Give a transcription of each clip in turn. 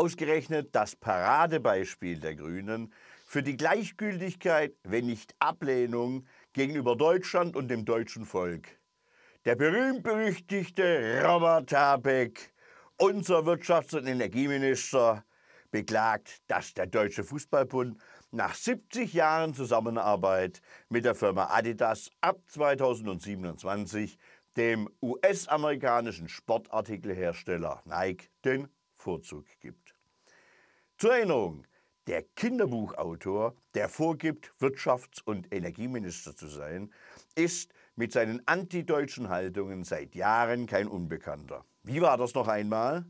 ausgerechnet das Paradebeispiel der Grünen für die Gleichgültigkeit, wenn nicht Ablehnung, gegenüber Deutschland und dem deutschen Volk. Der berühmt-berüchtigte Robert Habeck, unser Wirtschafts- und Energieminister, beklagt, dass der Deutsche Fußballbund nach 70 Jahren Zusammenarbeit mit der Firma Adidas ab 2027 dem US-amerikanischen Sportartikelhersteller Nike den Vorzug gibt. Zur Erinnerung, der Kinderbuchautor, der vorgibt, Wirtschafts- und Energieminister zu sein, ist mit seinen antideutschen Haltungen seit Jahren kein Unbekannter. Wie war das noch einmal?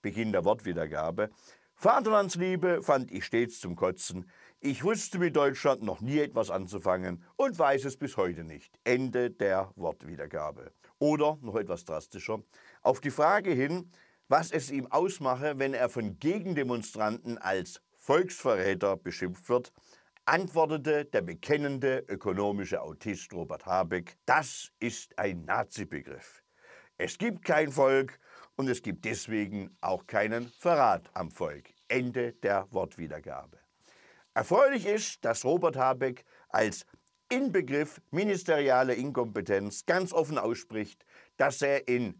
Beginn der Wortwiedergabe. Vaterlandsliebe fand ich stets zum Kotzen. Ich wusste mit Deutschland noch nie etwas anzufangen und weiß es bis heute nicht. Ende der Wortwiedergabe. Oder noch etwas drastischer. Auf die Frage hin, was es ihm ausmache, wenn er von Gegendemonstranten als Volksverräter beschimpft wird, antwortete der bekennende ökonomische Autist Robert Habeck, das ist ein Nazi-Begriff. Es gibt kein Volk und es gibt deswegen auch keinen Verrat am Volk. Ende der Wortwiedergabe. Erfreulich ist, dass Robert Habeck als Inbegriff ministeriale Inkompetenz ganz offen ausspricht, dass er in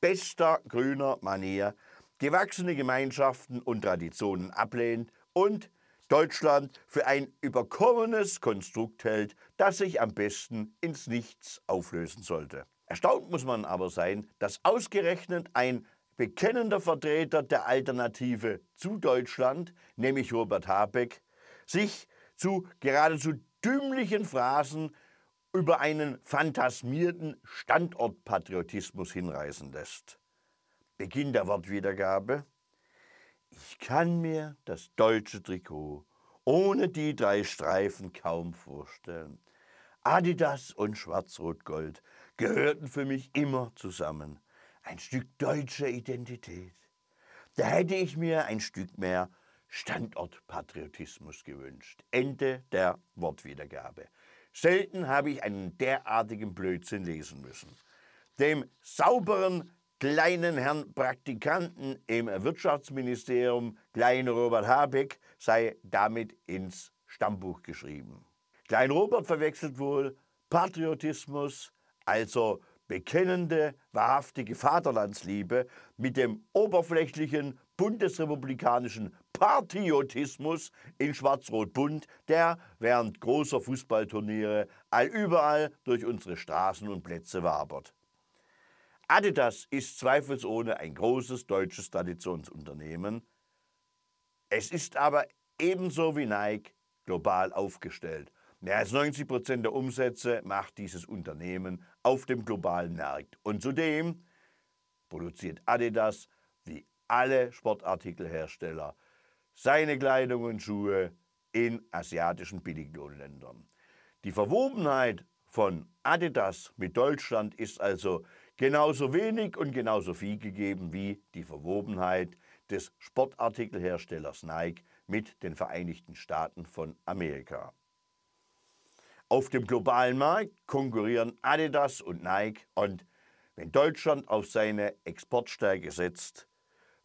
bester grüner Manier gewachsene Gemeinschaften und Traditionen ablehnt und Deutschland für ein überkommenes Konstrukt hält, das sich am besten ins Nichts auflösen sollte. Erstaunt muss man aber sein, dass ausgerechnet ein bekennender Vertreter der Alternative zu Deutschland, nämlich Robert Habeck, sich zu geradezu dümmlichen Phrasen über einen phantasmierten Standortpatriotismus hinreißen lässt. Beginn der Wortwiedergabe. Ich kann mir das deutsche Trikot ohne die drei Streifen kaum vorstellen. Adidas und Schwarz-Rot-Gold gehörten für mich immer zusammen. Ein Stück deutscher Identität. Da hätte ich mir ein Stück mehr Standortpatriotismus gewünscht. Ende der Wortwiedergabe. Selten habe ich einen derartigen Blödsinn lesen müssen. Dem sauberen, kleinen Herrn Praktikanten im Wirtschaftsministerium, Klein Robert Habeck, sei damit ins Stammbuch geschrieben. Klein Robert verwechselt wohl Patriotismus, also bekennende, wahrhaftige Vaterlandsliebe, mit dem oberflächlichen bundesrepublikanischen Patriotismus in Schwarz-Rot-Bunt, der während großer Fußballturniere allüberall durch unsere Straßen und Plätze wabert. Adidas ist zweifelsohne ein großes deutsches Traditionsunternehmen. Es ist aber ebenso wie Nike global aufgestellt. Mehr als 90 Prozent der Umsätze macht dieses Unternehmen auf dem globalen Markt. Und zudem produziert Adidas wie alle Sportartikelhersteller seine Kleidung und Schuhe in asiatischen Billiglohnländern. Die Verwobenheit von Adidas mit Deutschland ist also genauso wenig und genauso viel gegeben wie die Verwobenheit des Sportartikelherstellers Nike mit den Vereinigten Staaten von Amerika. Auf dem globalen Markt konkurrieren Adidas und Nike und wenn Deutschland auf seine Exportstärke setzt,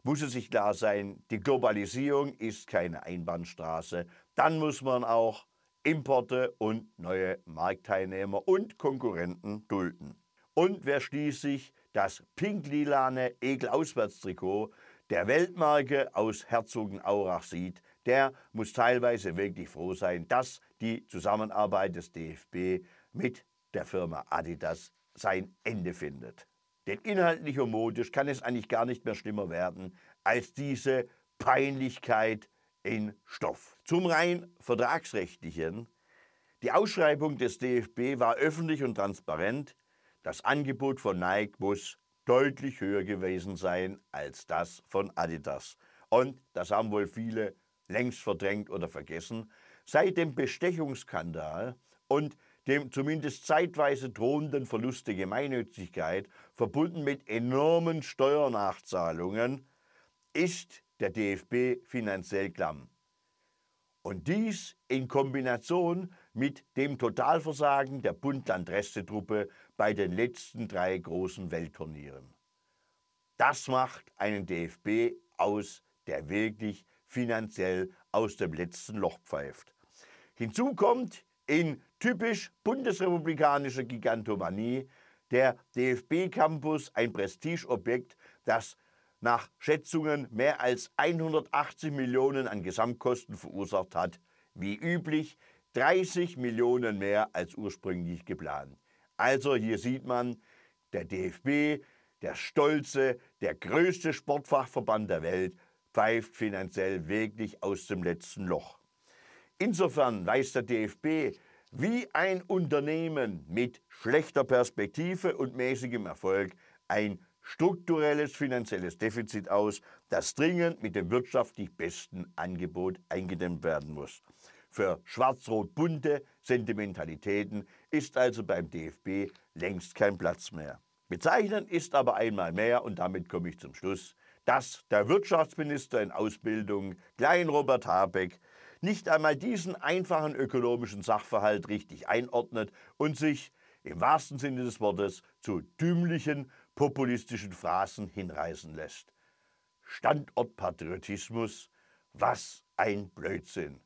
muss es sich klar sein, die Globalisierung ist keine Einbahnstraße. Dann muss man auch Importe und neue Marktteilnehmer und Konkurrenten dulden. Und wer schließlich das pink-lilane Ekel-Auswärtstrikot der Weltmarke aus Herzogenaurach sieht, der muss teilweise wirklich froh sein, dass die Zusammenarbeit des DFB mit der Firma Adidas sein Ende findet. Denn inhaltlich und modisch kann es eigentlich gar nicht mehr schlimmer werden als diese Peinlichkeit in Stoff. Zum rein vertragsrechtlichen. Die Ausschreibung des DFB war öffentlich und transparent. Das Angebot von Nike muss deutlich höher gewesen sein als das von Adidas. Und das haben wohl viele längst verdrängt oder vergessen. Seit dem Bestechungsskandal und dem zumindest zeitweise drohenden Verlust der Gemeinnützigkeit, verbunden mit enormen Steuernachzahlungen, ist der DFB finanziell klamm. Und dies in Kombination mit dem Totalversagen der bund restetruppe bei den letzten drei großen Weltturnieren. Das macht einen DFB aus, der wirklich finanziell aus dem letzten Loch pfeift. Hinzu kommt in typisch bundesrepublikanischer Gigantomanie der DFB-Campus, ein Prestigeobjekt, das nach Schätzungen mehr als 180 Millionen an Gesamtkosten verursacht hat, wie üblich 30 Millionen mehr als ursprünglich geplant. Also hier sieht man, der DFB, der stolze, der größte Sportfachverband der Welt, pfeift finanziell wirklich aus dem letzten Loch. Insofern weiß der DFB wie ein Unternehmen mit schlechter Perspektive und mäßigem Erfolg ein strukturelles finanzielles Defizit aus, das dringend mit dem wirtschaftlich besten Angebot eingedämmt werden muss. Für schwarz-rot-bunte Sentimentalitäten ist also beim DFB längst kein Platz mehr. Bezeichnend ist aber einmal mehr, und damit komme ich zum Schluss, dass der Wirtschaftsminister in Ausbildung, Klein Robert Habeck, nicht einmal diesen einfachen ökonomischen Sachverhalt richtig einordnet und sich im wahrsten Sinne des Wortes zu dümmlichen populistischen Phrasen hinreißen lässt. Standortpatriotismus, was ein Blödsinn.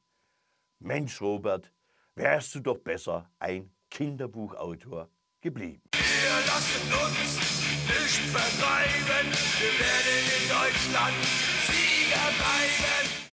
Mensch, Robert, wärst du doch besser ein Kinderbuchautor geblieben. Wir lassen uns nicht vertreiben, wir werden in Deutschland Sieger bleiben.